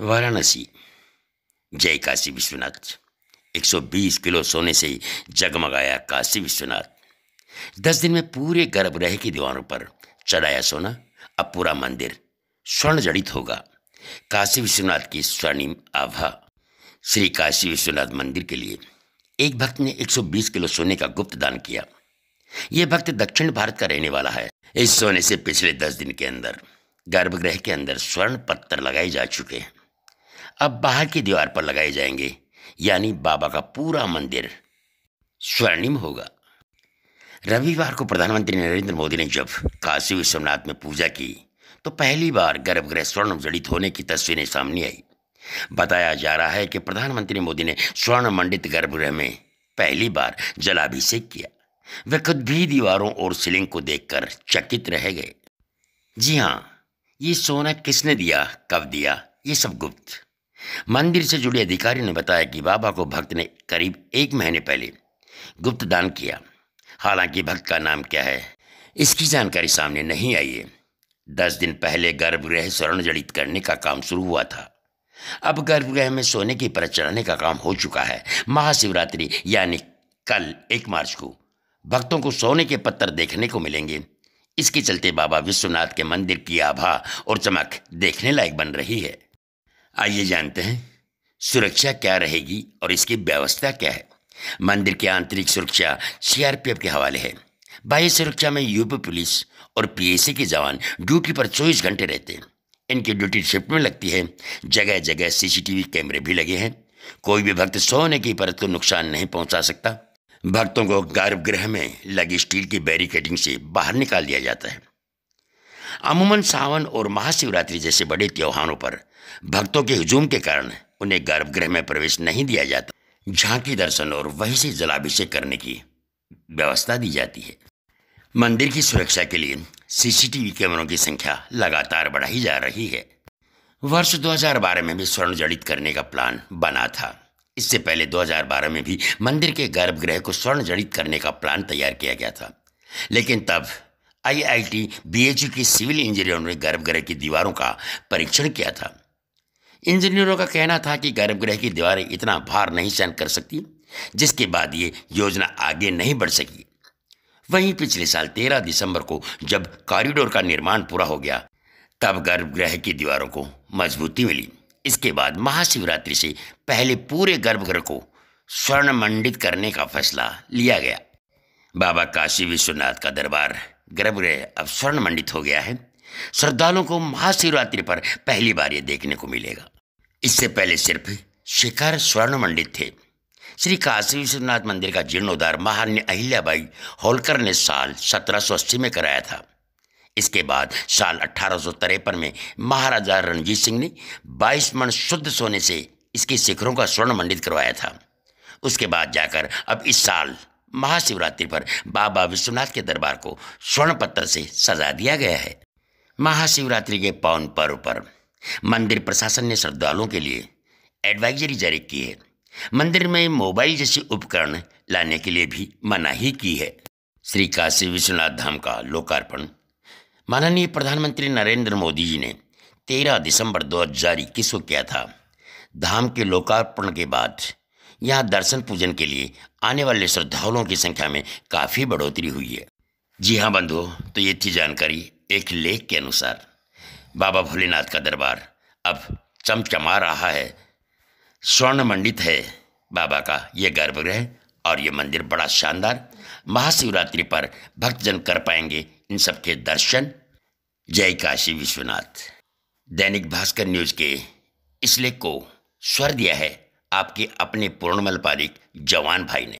वाराणसी जय काशी विश्वनाथ 120 किलो सोने से जगमगाया काशी विश्वनाथ दस दिन में पूरे गर्भगृह की दीवारों पर चढ़ाया सोना अब पूरा मंदिर स्वर्ण जड़ित होगा काशी विश्वनाथ की स्वर्णिम आभा श्री काशी विश्वनाथ मंदिर के लिए एक भक्त ने 120 किलो सोने का गुप्त दान किया यह भक्त दक्षिण भारत का रहने वाला है इस सोने से पिछले दस दिन के अंदर गर्भगृह के अंदर स्वर्ण पत्थर लगाए जा चुके हैं अब बाहर की दीवार पर लगाए जाएंगे यानी बाबा का पूरा मंदिर स्वर्णिम होगा रविवार को प्रधानमंत्री नरेंद्र मोदी ने जब काशी विश्वनाथ में पूजा की तो पहली बार गर्भगृह स्वर्ण जड़ित होने की तस्वीरें सामने आई बताया जा रहा है कि प्रधानमंत्री मोदी ने स्वर्ण मंडित गर्भगृह में पहली बार जलाभिषेक किया वे खुद भी दीवारों और सीलिंग को देखकर चकित रह गए जी हाँ ये सोना किसने दिया कब दिया ये सब गुप्त मंदिर से जुड़े अधिकारी ने बताया कि बाबा को भक्त ने करीब एक महीने पहले गुप्त दान किया हालांकि भक्त का नाम क्या है इसकी जानकारी सामने नहीं आई है दस दिन पहले गर्भगृह स्वर्ण जड़ित करने का काम शुरू हुआ था अब गर्भगृह में सोने की परत चढ़ाने का काम हो चुका है महाशिवरात्रि यानी कल एक मार्च को भक्तों को सोने के पत्थर देखने को मिलेंगे इसके चलते बाबा विश्वनाथ के मंदिर की आभा और चमक देखने लायक बन रही है आइए जानते हैं सुरक्षा क्या रहेगी और इसकी व्यवस्था क्या है मंदिर की आंतरिक सुरक्षा सीआरपीएफ के हवाले है बाह्य सुरक्षा में यूपी पुलिस और पीएसी के जवान ड्यूटी पर चौबीस घंटे रहते हैं इनकी ड्यूटी शिफ्ट में लगती है जगह जगह सीसीटीवी कैमरे भी लगे हैं कोई भी भक्त सोने की परत को नुकसान नहीं पहुंचा सकता भक्तों को गर्भगृह में लगी स्टील की बैरिकेडिंग से बाहर निकाल दिया जाता है अमूमन सावन और महाशिवरात्रि जैसे बड़े त्योहारों पर भक्तों के हजूम के कारण उन्हें गर्भगृह में प्रवेश नहीं दिया जाता झांकी दर्शन और वहीं से जलाभिषेक करने की व्यवस्था दी जाती है मंदिर की सुरक्षा के लिए सीसीटीवी कैमरों की संख्या लगातार बढ़ाई जा रही है वर्ष 2012 में भी स्वर्ण जड़ित करने का प्लान बना था इससे पहले 2012 में भी मंदिर के गर्भगृह को स्वर्ण जड़ित करने का प्लान तैयार किया गया था लेकिन तब आईआईटी बीएचयू e की सिविल इंजीनियरों ने गर्भगृह की दीवारों का परीक्षण किया था इंजीनियरों का कहना था कि गर्भगृह की दीवारें इतना भार नहीं सहन कर सकती जिसके बाद ये योजना आगे नहीं बढ़ सकी वहीं पिछले साल 13 दिसंबर को जब कॉरिडोर का निर्माण पूरा हो गया तब गर्भगृह की दीवारों को मजबूती मिली इसके बाद महाशिवरात्रि से पहले पूरे गर्भगृह को स्वर्ण मंडित करने का फैसला लिया गया बाबा काशी विश्वनाथ का दरबार गर्भगृह अब स्वर्ण मंडित हो गया है श्रद्धालुओं को महाशिवरात्रि पर पहली बार ये देखने को मिलेगा इससे पहले सिर्फ शिखर स्वर्ण मंडित थे श्री काशी विश्वनाथ मंदिर का जीर्णोद्धार महान्य अहिल्याबाई होलकर ने साल सत्रह में कराया था इसके बाद साल अठारह में महाराजा रणजीत सिंह ने 22 मण शुद्ध सोने से इसके शिखरों का स्वर्ण मंडित करवाया था उसके बाद जाकर अब इस साल महाशिवरात्रि पर बाबा विश्वनाथ के दरबार को स्वर्ण पत्र से सजा दिया गया है महाशिवरात्रि के पावन पर्व पर मंदिर प्रशासन ने श्रद्धालुओं के लिए एडवाइजरी जारी की है मंदिर में मोबाइल जैसे उपकरण लाने के लिए भी मनाही की है श्री काशी विश्वनाथ धाम का लोकार्पण माननीय प्रधानमंत्री नरेंद्र मोदी जी ने 13 दिसंबर 2021 को किया था धाम के लोकार्पण के बाद यहाँ दर्शन पूजन के लिए आने वाले श्रद्धालुओं की संख्या में काफ़ी बढ़ोतरी हुई है जी हाँ बंधुओं तो ये थी जानकारी एक लेख के अनुसार बाबा भोलेनाथ का दरबार अब चमचमा रहा है स्वर्ण मंडित है बाबा का ये गर्भगृह और ये मंदिर बड़ा शानदार महाशिवरात्रि पर भक्तजन कर पाएंगे इन सब के दर्शन जय काशी विश्वनाथ दैनिक भास्कर न्यूज के इस लेख को स्वर दिया है आपके अपने पूर्णमल पारिक जवान भाई ने